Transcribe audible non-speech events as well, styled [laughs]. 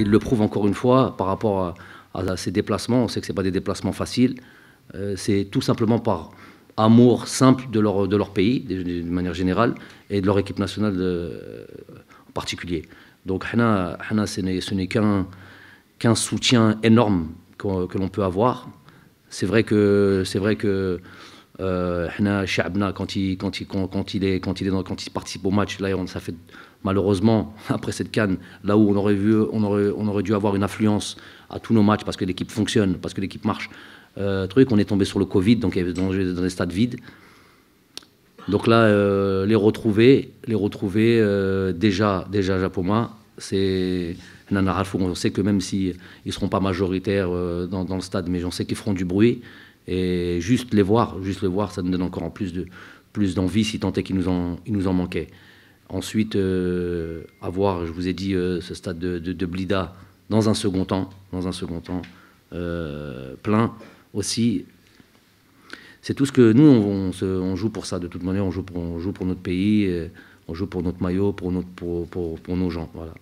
il le prouve encore une fois par rapport à, ces déplacements. On sait que ce pas des déplacements faciles. Euh, c'est tout simplement par amour simple de leur, de leur pays, d'une manière générale, et de leur équipe nationale euh, en particulier. Donc Hana, ce n'est qu'un qu'un soutien énorme que, l'on peut avoir. C'est vrai que... C'est vrai que euh, quand il, quand, il, quand, il est, quand il est quand il participe au match, là, on, ça fait malheureusement [laughs] après cette canne, là où on aurait, vu, on aurait, on aurait dû avoir une influence à tous nos matchs parce que l'équipe fonctionne, parce que l'équipe marche. Euh, truc, on est tombé sur le Covid, donc il dans, dans des stades vides. Donc là, euh, les retrouver, les retrouver déjà, déjà Japoma, c'est Nana On sait que même s'ils si ne seront pas majoritaires dans, dans le stade, mais j'en sais qu'ils feront du bruit. Et juste les voir, juste les voir, ça nous donne encore en plus de plus d'envie, si tant est qu'il nous en, nous en manquait. Ensuite, avoir, euh, je vous ai dit, euh, ce stade de, Blida dans un second temps, dans un second temps euh, plein aussi. C'est tout ce que nous, on, joue pour ça, de toute manière, on joue pour, on joue pour notre pays, on joue pour notre maillot, pour, notre, pour nos gens. Voilà.